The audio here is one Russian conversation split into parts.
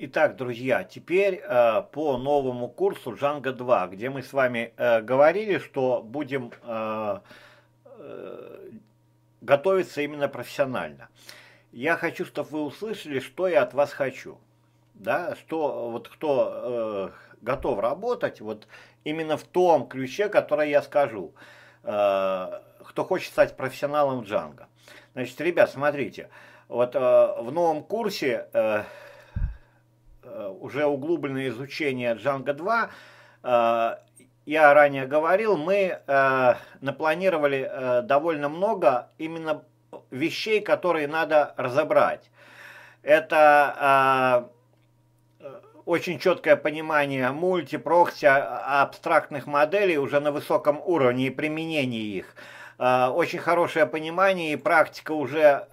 Итак, друзья, теперь э, по новому курсу джанга 2, где мы с вами э, говорили, что будем э, готовиться именно профессионально. Я хочу, чтобы вы услышали, что я от вас хочу. Да, что вот кто э, готов работать, вот именно в том ключе, который я скажу, э, кто хочет стать профессионалом джанга. Значит, ребят, смотрите, вот э, в новом курсе... Э, Э, уже углубленное изучение Django 2, э, я ранее говорил, мы э, напланировали довольно много именно вещей, которые надо разобрать. Это очень четкое понимание мульти, а, абстрактных моделей уже на высоком уровне и применение их. Очень хорошее понимание и практика уже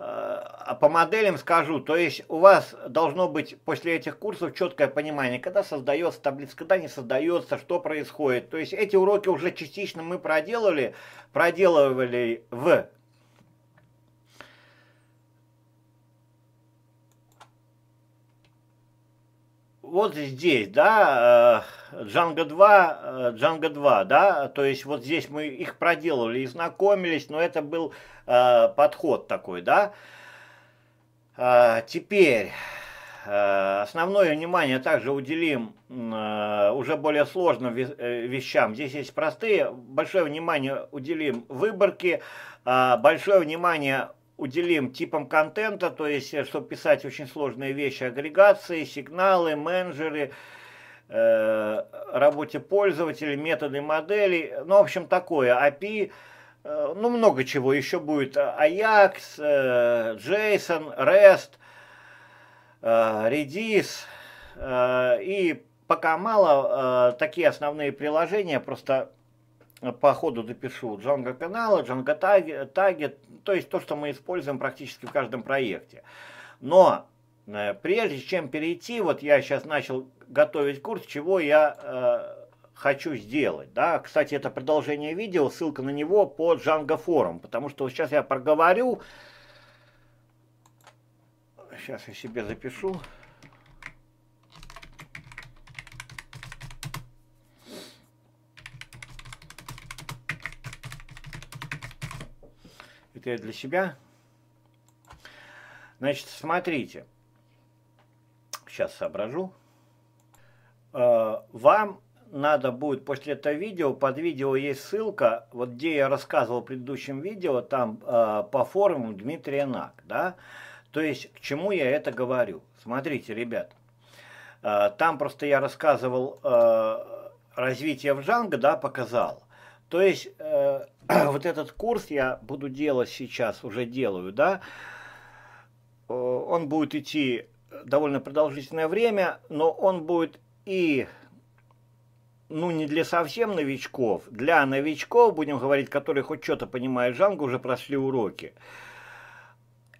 Э, по моделям скажу, то есть у вас должно быть после этих курсов четкое понимание, когда создается таблица, когда не создается, что происходит. То есть эти уроки уже частично мы проделали, проделывали в вот здесь, да, э, Джанго 2, э, Джанго 2, да, то есть вот здесь мы их проделывали и знакомились, но это был э, подход такой, да. Э, теперь э, основное внимание также уделим э, уже более сложным вещам. Здесь есть простые, большое внимание уделим выборке, большое внимание уделим типам контента, то есть, э, чтобы писать очень сложные вещи, агрегации, сигналы, менеджеры, э, работе пользователей, методы моделей, ну, в общем, такое, API, э, ну, много чего еще будет, Ajax, JSON, REST, Redis, и пока мало, такие основные приложения, просто Э, по ходу допишу Django каналы, Django таги, то есть то, что мы используем практически в каждом проекте. Но э, прежде чем перейти, вот я сейчас начал готовить курс, чего я э, хочу сделать. Да? Кстати, это продолжение видео, ссылка на него под Django форум, потому что сейчас я проговорю, сейчас я себе запишу. открытое для себя. Значит, смотрите. Сейчас соображу. Э, вам надо будет после этого видео, под видео есть ссылка, вот где я рассказывал в предыдущем видео, там э, по форуму Дмитрия Нак, да, то есть к чему я это говорю. Смотрите, ребят, э, там просто я рассказывал развитие в Джанго, да, показал. То есть э, вот этот курс я буду делать сейчас, уже делаю, да. Э, он будет идти довольно продолжительное время, но он будет и, ну, не для совсем новичков, для новичков, будем говорить, которые хоть что-то понимают жангу, уже прошли уроки,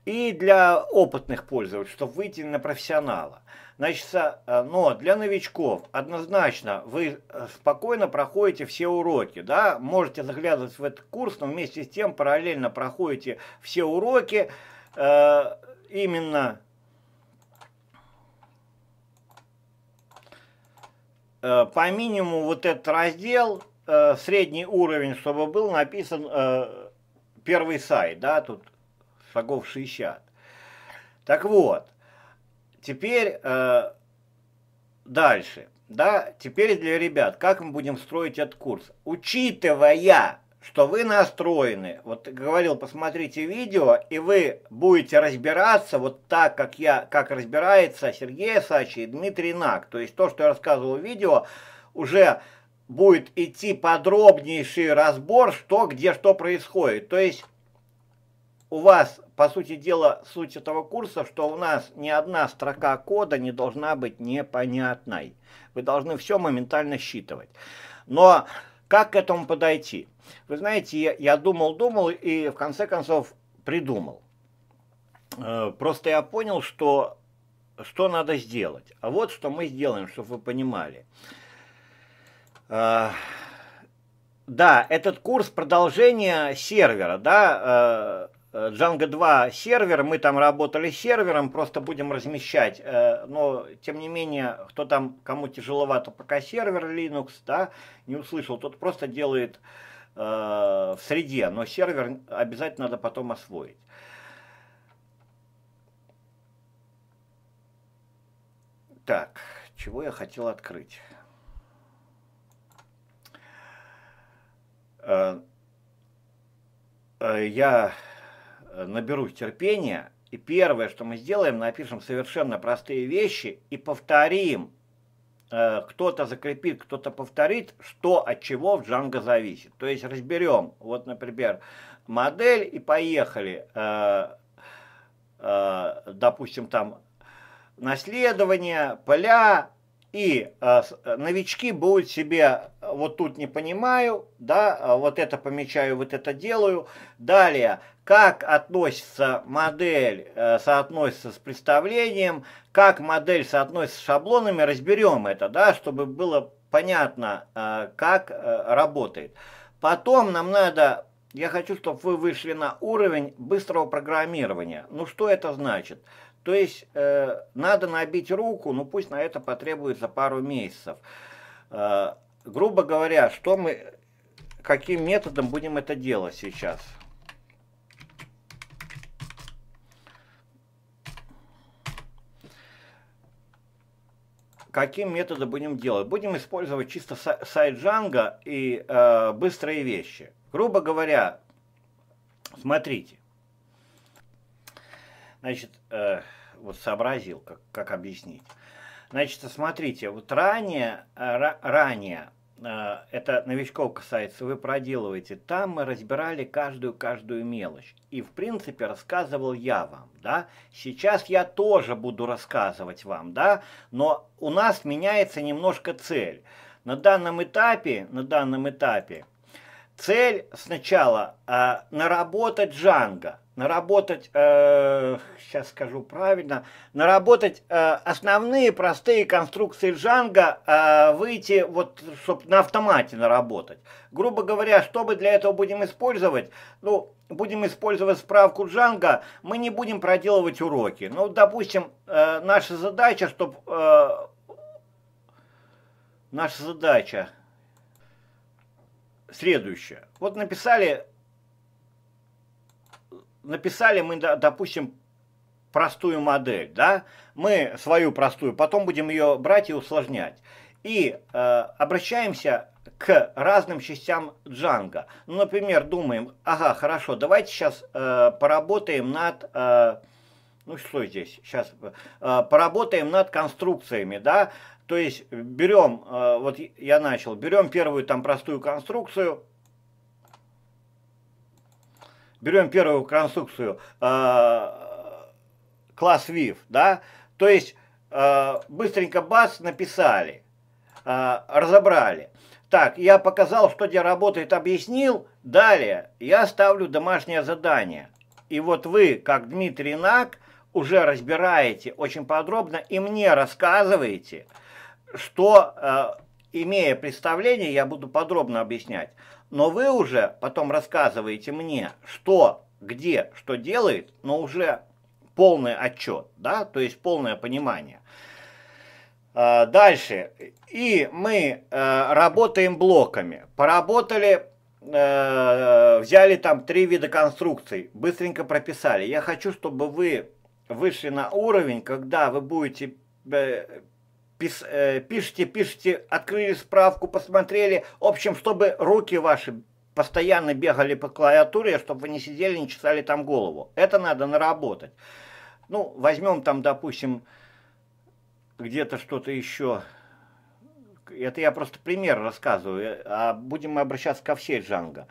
и для опытных пользователей, чтобы выйти на профессионала. Значит, э, но для новичков однозначно вы э, спокойно проходите все уроки, да, можете заглядывать в этот курс, но вместе с тем параллельно проходите все уроки, э, именно э, по минимуму вот этот раздел, э, средний уровень, чтобы был написан э, первый сайт, да, тут шагов 60. Так вот, Теперь э, дальше. Да, теперь для ребят, как мы будем строить этот курс? Учитывая, что вы настроены, вот говорил, посмотрите видео, и вы будете разбираться вот так, как я, как разбирается Сергей Сачи и Дмитрий Нак. То есть то, что я рассказывал в видео, уже будет идти подробнейший разбор, что где что происходит. То есть у вас, по сути дела, суть этого курса, что у нас ни одна строка кода не должна быть непонятной. Вы должны все моментально считывать. Но как к этому подойти? Вы знаете, я, думал, думал и в конце концов придумал. Э, просто я понял, что, что надо сделать. А вот что мы сделаем, чтобы вы понимали. Э, да, этот курс продолжения сервера, да, э, Э, Django 2 сервер, мы там работали с сервером, просто будем размещать. Э, но, тем не менее, кто там, кому тяжеловато, пока сервер Linux, да, не услышал, тот просто делает э, в среде, но сервер обязательно надо потом освоить. Так, чего я хотел открыть? я Э, наберусь терпения, и первое, что мы сделаем, напишем совершенно простые вещи и повторим. Э, кто-то закрепит, кто-то повторит, что от чего в Django зависит. То есть разберем, вот, например, модель и поехали. Э, допустим, там наследование, поля, и новички будут себе вот тут не понимаю, да, а вот это помечаю, вот это делаю. Далее, как относится модель, э, соотносится с представлением, как модель соотносится с шаблонами, разберем это, да, чтобы было понятно, э, как э, работает. Потом нам надо, я хочу, чтобы вы вышли на уровень быстрого программирования. Ну, что это значит? То есть, надо набить руку, ну, пусть на это потребуется пару месяцев грубо говоря, что мы, каким методом будем это делать сейчас? Каким методом будем делать? Будем использовать чисто сайт Django и э, быстрые вещи. Грубо говоря, смотрите. Значит, э, вот сообразил, как, как объяснить. Значит, смотрите, вот ранее, э, ра, ранее а, это новичков касается, вы проделываете. Там мы разбирали каждую-каждую мелочь. И, в принципе, рассказывал я вам, да. Сейчас я тоже буду рассказывать вам, да, но у нас меняется немножко цель. На данном этапе, на данном этапе, цель сначала э, наработать Джанго, наработать, э, сейчас скажу правильно, наработать э, основные простые конструкции Джанга, э, выйти вот, чтобы на автомате наработать. Грубо говоря, что мы для этого будем использовать? Ну, будем использовать справку Джанга, мы не будем проделывать уроки. Ну, допустим, э, наша задача, чтобы... Э, наша задача следующая. Вот написали написали мы, допустим, простую модель, да, мы свою простую, потом будем ее брать и усложнять. И э, обращаемся к разным частям Django. Ну, например, думаем, ага, хорошо, давайте сейчас э, поработаем над... Э, ну что здесь? Сейчас э, поработаем над конструкциями, да? То есть берем, э, вот я начал, берем первую там простую конструкцию, берем первую конструкцию, э, класс VIF, да, то есть э, быстренько бац, написали, э, разобрали. Так, я показал, что где работает, объяснил. Далее я ставлю домашнее задание. И вот вы, как Дмитрий Нак, уже разбираете очень подробно и мне рассказываете, что, имея представление, я буду подробно объяснять но вы уже потом рассказываете мне, что, где, что делает, но уже полный отчет, да, то есть полное понимание. А, дальше. И мы э, работаем блоками. Поработали, э, взяли там три вида конструкций, быстренько прописали. Я хочу, чтобы вы вышли на уровень, когда вы будете э, пис, э, пишите, пишите, открыли справку, посмотрели. В общем, чтобы руки ваши постоянно бегали по клавиатуре, чтобы вы не сидели, не чесали там голову. Это надо наработать. Ну, возьмем там, допустим, где-то что-то еще. Это я просто пример рассказываю. А будем мы обращаться ко всей Джанго.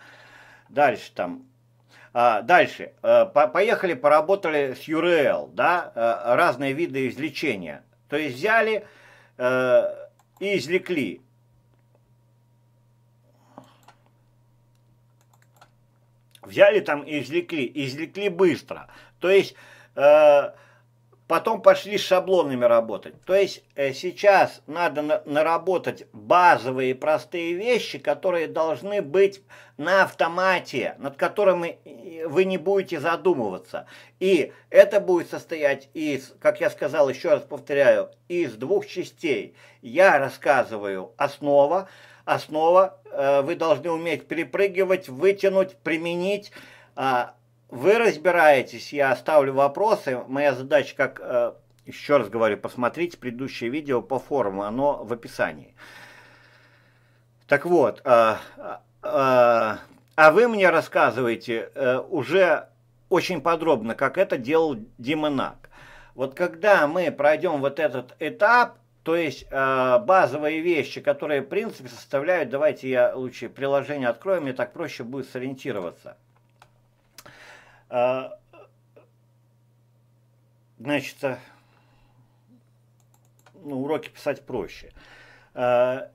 Дальше там. А, дальше. Э, по поехали, поработали с URL, да, а, разные виды извлечения. То есть взяли и э, извлекли. Взяли там и извлекли, извлекли быстро. То есть... Э, Потом пошли с шаблонами работать. То есть э, сейчас надо наработать базовые простые вещи, которые должны быть на автомате, над которыми э, вы не будете задумываться. И это будет состоять из, как я сказал, еще раз повторяю, из двух частей. Я рассказываю основа, основа, э, вы должны уметь перепрыгивать, вытянуть, применить, а, вы разбираетесь, я оставлю вопросы. Моя задача, как, э, еще раз говорю, посмотрите предыдущее видео по форуму, оно в описании. Так вот, а, а, а вы мне рассказываете уже очень подробно, как это делал Димонак. Вот когда мы пройдем вот этот этап, то есть э, базовые вещи, которые в принципе составляют, давайте я лучше приложение открою, мне так проще будет сориентироваться. А, значит, а, ну, уроки писать проще. А,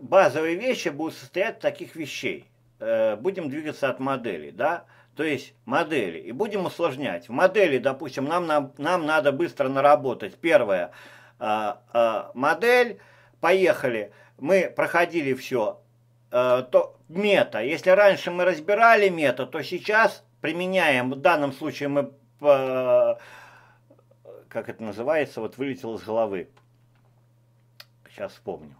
базовые вещи будут состоять из таких вещей. Э, будем двигаться от модели, да? То есть модели. И будем усложнять. В модели, допустим, нам, нам, нам надо быстро наработать. Первое. Модель. Поехали. Мы проходили все. Э, то, мета. Если раньше мы разбирали мета, то сейчас применяем, в данном случае мы, как это называется, вот вылетел из головы. Сейчас вспомню.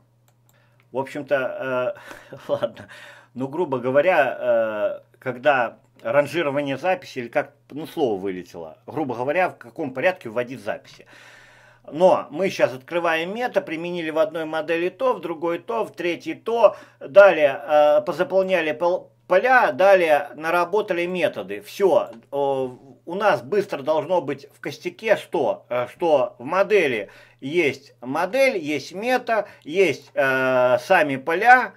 В общем-то, э, ладно. Ну, грубо говоря, э, когда ранжирование записи, или как, ну, слово вылетело, грубо говоря, в каком порядке вводить записи. Но мы сейчас открываем мета, применили в одной модели то, в другой то, в третьей то, далее э, позаполняли Поля далее наработали методы. Все, у нас быстро должно быть в костяке что? Э, что в модели есть модель, есть мета, есть э, сами поля,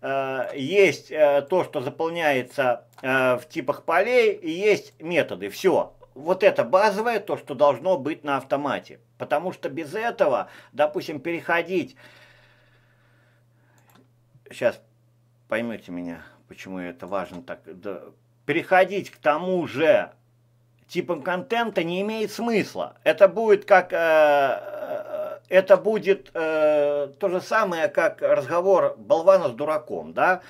э, есть э, то, что заполняется э, в типах полей, и есть методы. Все, вот это базовое, то, что должно быть на автомате. Потому что без этого, допустим, переходить... Сейчас поймете меня почему это важно так, да, переходить к тому же типам контента не имеет смысла. Это будет как... Э, э, это будет э, то же самое, как разговор болвана с дураком, да?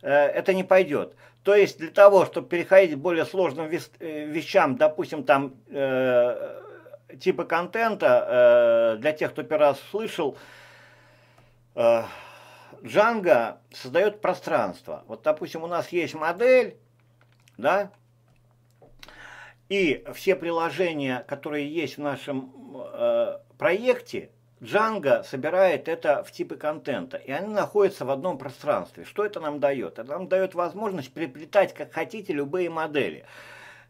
Э, это не пойдет. То есть для того, чтобы переходить к более сложным э, вещам, допустим, там э, типа контента, э, для тех, кто первый раз слышал, э, Django создает пространство. Вот, допустим, у нас есть модель, да, и все приложения, которые есть в нашем э, проекте, Django собирает это в типы контента, и они находятся в одном пространстве. Что это нам дает? Это нам дает возможность приплетать, как хотите, любые модели.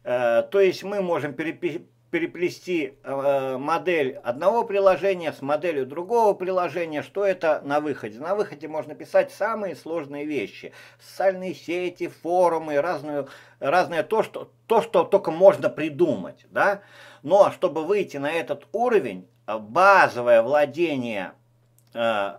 Э, то есть мы можем перепи переплести э, модель одного приложения с моделью другого приложения, что это на выходе. На выходе можно писать самые сложные вещи. Социальные сети, форумы, разную, разное то что, то, что только можно придумать. Да? Но ну, а чтобы выйти на этот уровень, э, базовое владение э,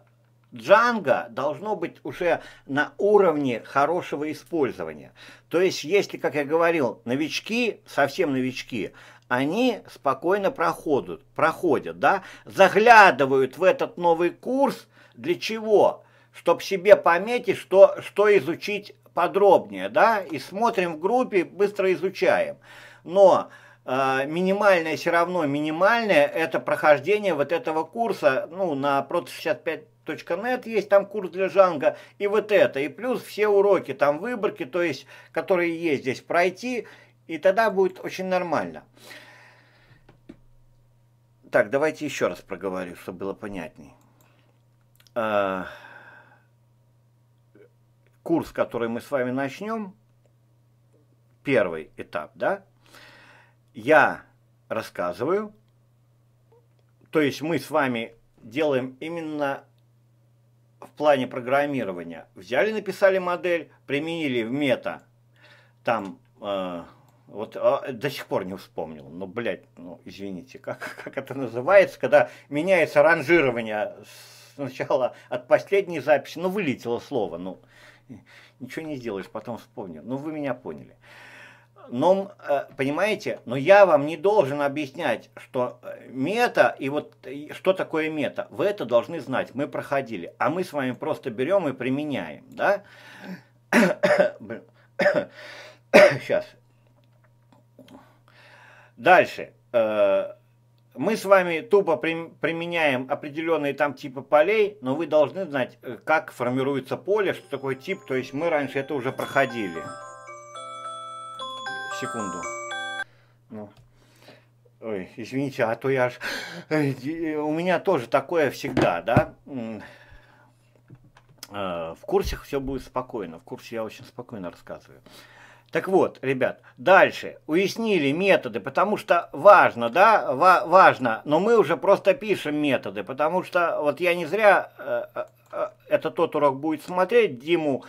Django должно быть уже на уровне хорошего использования. То есть, если, как я говорил, новички, совсем новички – они спокойно проходят, проходят, да, заглядывают в этот новый курс, для чего? Чтобы себе пометить, что, что изучить подробнее, да, и смотрим в группе, быстро изучаем. Но э, минимальное все равно минимальное, это прохождение вот этого курса, ну, на prot65.net есть там курс для Жанга, и вот это, и плюс все уроки, там выборки, то есть, которые есть здесь, пройти, и тогда будет очень нормально. Так, давайте еще раз проговорю, чтобы было понятней. А, курс, который мы с вами начнем, первый этап, да, я рассказываю, то есть мы с вами делаем именно в плане программирования. Взяли, написали модель, применили в мета, там э, вот а, до сих пор не вспомнил. Но, ну, блядь, ну, извините, как, как это называется, когда меняется ранжирование сначала от последней записи, ну, вылетело слово, ну, ничего не сделаешь, потом вспомнил. Ну, вы меня поняли. Но, э, понимаете, но я вам не должен объяснять, что э, мета и вот э, что такое мета. Вы это должны знать, мы проходили. А мы с вами просто берем и применяем, да? Сейчас, Дальше. Э, мы с вами тупо применяем определенные там типы полей, но вы должны знать, э, как формируется поле, что такое тип. То есть мы раньше это уже проходили. Секунду. Ну. Ой, извините, а то я аж... Э, у меня тоже такое всегда, да? В курсе? все будет спокойно. В курсе я очень спокойно рассказываю. Так вот, ребят, дальше уяснили методы, потому что важно, да, Ва важно, но мы уже просто пишем методы, потому что вот я не зря, э, э, это тот урок будет смотреть, Диму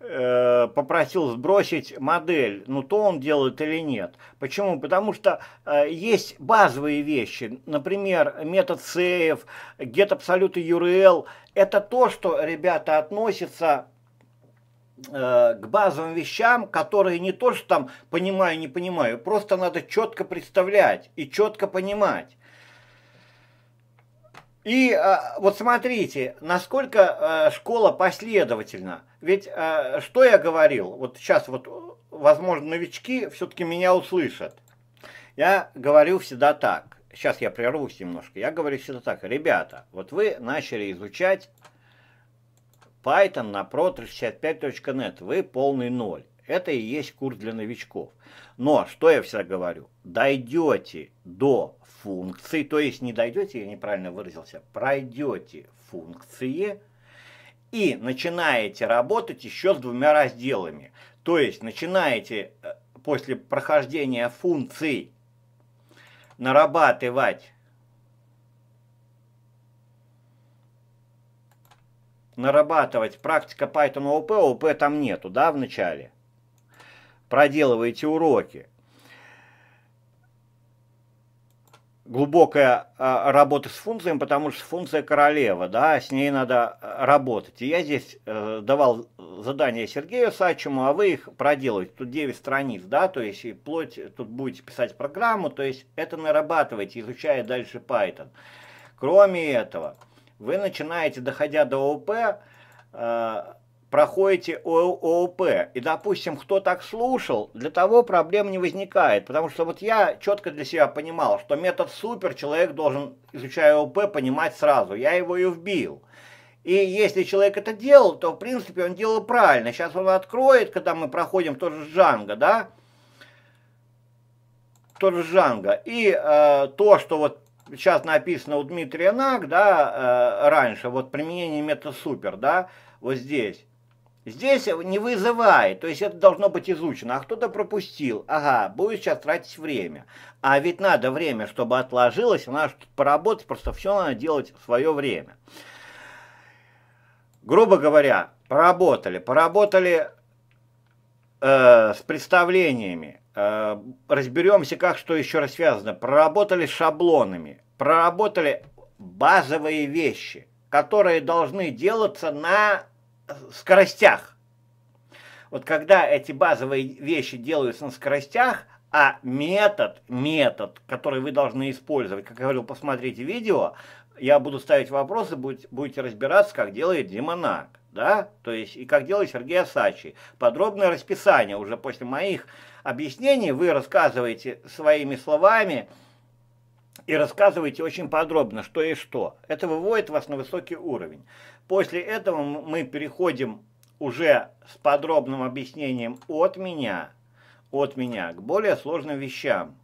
э, попросил сбросить модель, ну то он делает или нет. Почему? Потому что э, есть базовые вещи, например, метод сейф, get абсолюта URL, это то, что, ребята, относится Э, к базовым вещам, которые не то, что там понимаю, не понимаю, просто надо четко представлять и четко понимать. И э, вот смотрите, насколько э, школа последовательна. Ведь э, что я говорил, вот сейчас вот, возможно, новички все-таки меня услышат. Я говорю всегда так, сейчас я прервусь немножко, я говорю всегда так, ребята, вот вы начали изучать Python на pro365.net, вы полный ноль. Это и есть курс для новичков. Но, что я всегда говорю, дойдете до функции, то есть не дойдете, я неправильно выразился, пройдете функции и начинаете работать еще с двумя разделами. То есть начинаете э, после прохождения функций нарабатывать нарабатывать практика Python ОП, ОП там нету, да, в начале. Проделываете уроки. Глубокая э, работа с функциями, потому что функция королева, да, с ней надо а, работать. И я здесь э, давал задание Сергею Сачему, а вы их проделываете. Тут 9 страниц, да, то есть и плоть э, тут будете писать программу, то есть это нарабатывайте, изучая дальше Python. Кроме этого, вы начинаете, доходя до ООП, э, проходите ООП. И, допустим, кто так слушал, для того проблем не возникает. Потому что вот я четко для себя понимал, что метод супер человек должен, изучая ООП, понимать сразу. Я его и вбил. И если человек это делал, то, в принципе, он делал правильно. Сейчас он откроет, когда мы проходим тот же Джанго, да? Тот же Джанго. И э, то, что вот сейчас написано у Дмитрия Наг, да, э, раньше, вот применение супер, да, вот здесь. Здесь не вызывает, то есть это должно быть изучено. А кто-то пропустил, ага, будет сейчас тратить время. А ведь надо время, чтобы отложилось, надо поработать, просто все надо делать в свое время. Грубо говоря, поработали, поработали э, с представлениями, Э, разберемся, как что еще раз связано. Проработали шаблонами, проработали базовые вещи, которые должны делаться на скоростях. Вот когда эти базовые вещи делаются на скоростях, а метод, метод, который вы должны использовать, как я говорил, посмотрите видео, я буду ставить вопросы, будете разбираться, как делает Димонак да, то есть и как делает Сергей Асачи. Подробное расписание уже после моих объяснений вы рассказываете своими словами и рассказываете очень подробно, что и что. Это выводит вас на высокий уровень. После этого мы переходим уже с подробным объяснением от меня, от меня к более сложным вещам.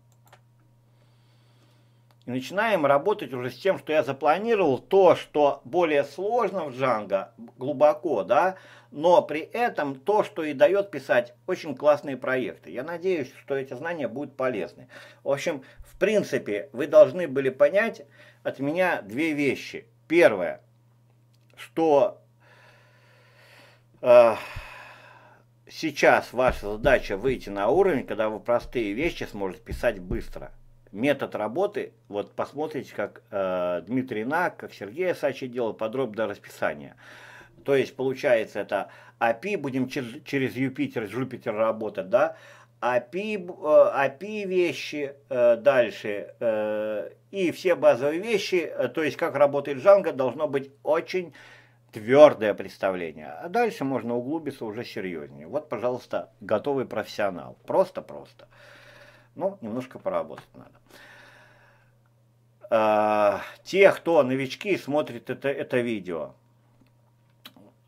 И начинаем работать уже с тем, что я запланировал, то, что более сложно в Django, глубоко, да, но при этом то, что и дает писать очень классные проекты. Я надеюсь, что эти знания будут полезны. В общем, в принципе, вы должны были понять от меня две вещи. Первое, что э, сейчас ваша задача выйти на уровень, когда вы простые вещи сможете писать быстро метод работы, вот посмотрите, как э, Дмитрий Нак, как Сергей Сачи делал, подробное расписание. То есть получается это API, будем чер- через Юпитер, Jupyter работать, да, API, API э, вещи э, дальше э, и все базовые вещи, то есть как работает Django, должно быть очень твердое представление. А дальше можно углубиться уже серьезнее. Вот, пожалуйста, готовый профессионал. Просто-просто. Ну, немножко поработать надо. А, те, кто новички, смотрит это, это видео.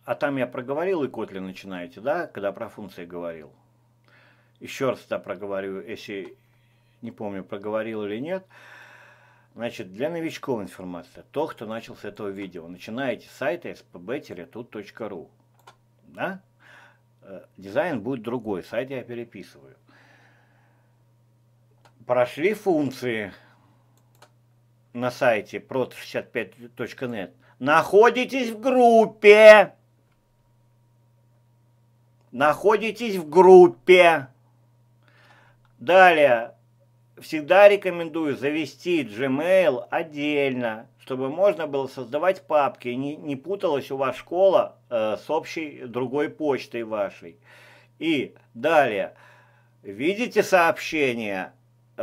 А там я проговорил и Kotlin начинаете, да, когда про функции говорил. Еще раз да проговорю, если не помню, проговорил или нет. Значит, для новичков информация. То, кто начал с этого видео. Начинаете с сайта spb-tut.ru. Да? Э, дизайн будет другой, сайт я переписываю прошли функции на сайте prot65.net. Находитесь в группе. Находитесь в группе. Далее, всегда рекомендую завести Gmail отдельно, чтобы можно было создавать папки, не, не путалась у вас школа э, с общей другой почтой вашей. И далее, видите сообщение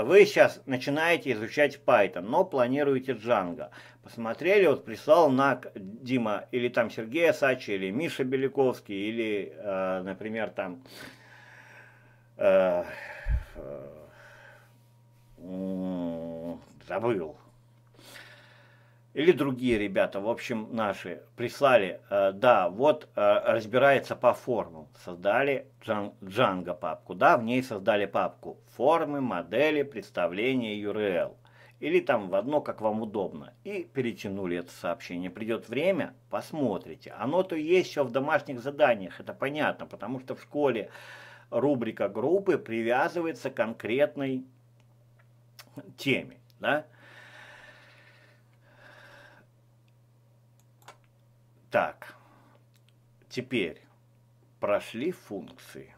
вы сейчас начинаете изучать Python, но планируете Django. Посмотрели, вот прислал на Дима, или там Сергея Асачи, или Миша Беляковский, или, э, например, там... Э, э, забыл или другие ребята, в общем, наши, прислали, э, да, вот э, разбирается по формам. Создали джан, Django папку, да, в ней создали папку формы, модели, представления URL. Или там в одно, как вам удобно. И перетянули это сообщение. Придет время, посмотрите. Оно-то есть еще в домашних заданиях, это понятно, потому что в школе рубрика группы привязывается к конкретной теме, да, Так, теперь прошли функции.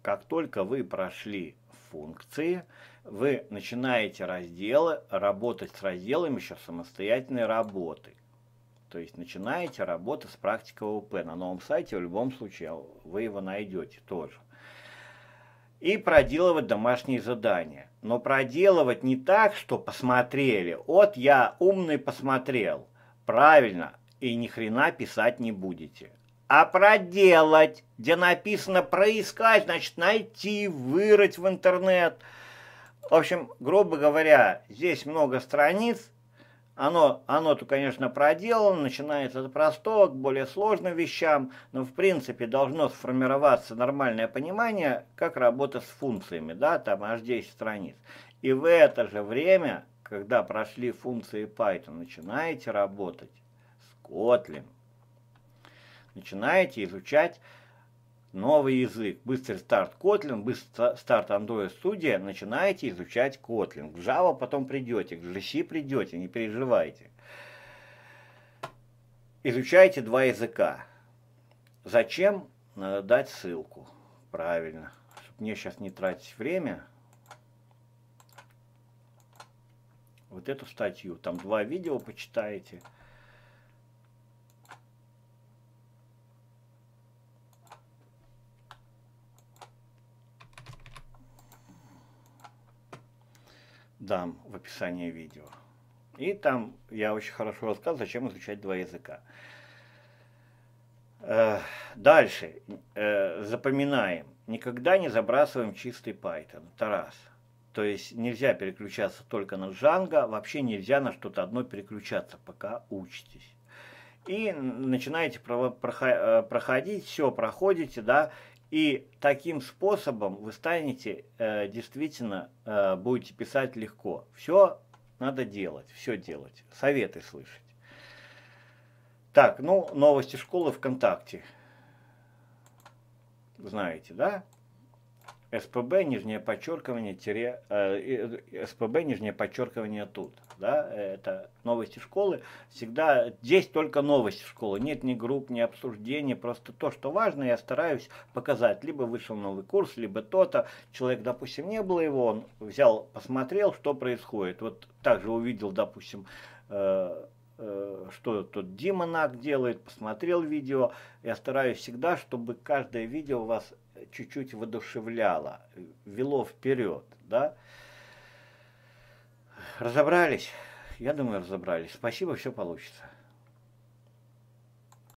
Как только вы прошли функции, вы начинаете разделы, работать с разделами еще самостоятельной работы. То есть начинаете работу с практикой ОП. На новом сайте в любом случае вы его найдете тоже. И проделывать домашние задания. Но проделывать не так, что посмотрели. Вот я умный посмотрел. Правильно, и ни хрена писать не будете. А проделать, где написано проискать, значит найти, вырыть в интернет. В общем, грубо говоря, здесь много страниц, оно, оно-то, конечно, проделано, начинается от простого к более сложным вещам, но, в принципе, должно сформироваться нормальное понимание, как работа с функциями, да, там аж 10 страниц. И в это же время, когда прошли функции Python, начинаете работать Kotlin. Начинаете изучать новый язык. Быстрый старт Kotlin, быстрый старт Android Studio. Начинаете изучать Kotlin. К Java потом придете, к GC придете, не переживайте. Изучайте два языка. Зачем? Надо э, дать ссылку. Правильно. Чтобы мне сейчас не тратить время. Вот эту статью. Там два видео почитаете. дам в описании видео. И там я очень хорошо рассказывал, зачем изучать два языка. Э, дальше. Э, запоминаем. Никогда не забрасываем чистый Python. Это раз. То есть нельзя переключаться только на Django, вообще нельзя на что-то одно переключаться, пока учитесь. И начинаете э, проходить, все проходите, да, и таким способом вы станете э, действительно, э, будете писать легко. Все надо делать, все делать, советы слышать. Так, ну, новости школы ВКонтакте. Знаете, да? СПБ, нижнее подчеркивание, тире, э, э, э СПБ, нижнее подчеркивание тут да, это новости школы, всегда здесь только новости школы, нет ни групп, ни обсуждений, просто то, что важно, я стараюсь показать, либо вышел новый курс, либо то-то, человек, допустим, не было его, он взял, посмотрел, что происходит, вот также увидел, допустим, э, э что тут Дима Нак делает, посмотрел видео. Я стараюсь всегда, чтобы каждое видео вас чуть-чуть воодушевляло, вело вперед, да. Разобрались? Я думаю, разобрались. Спасибо, все получится.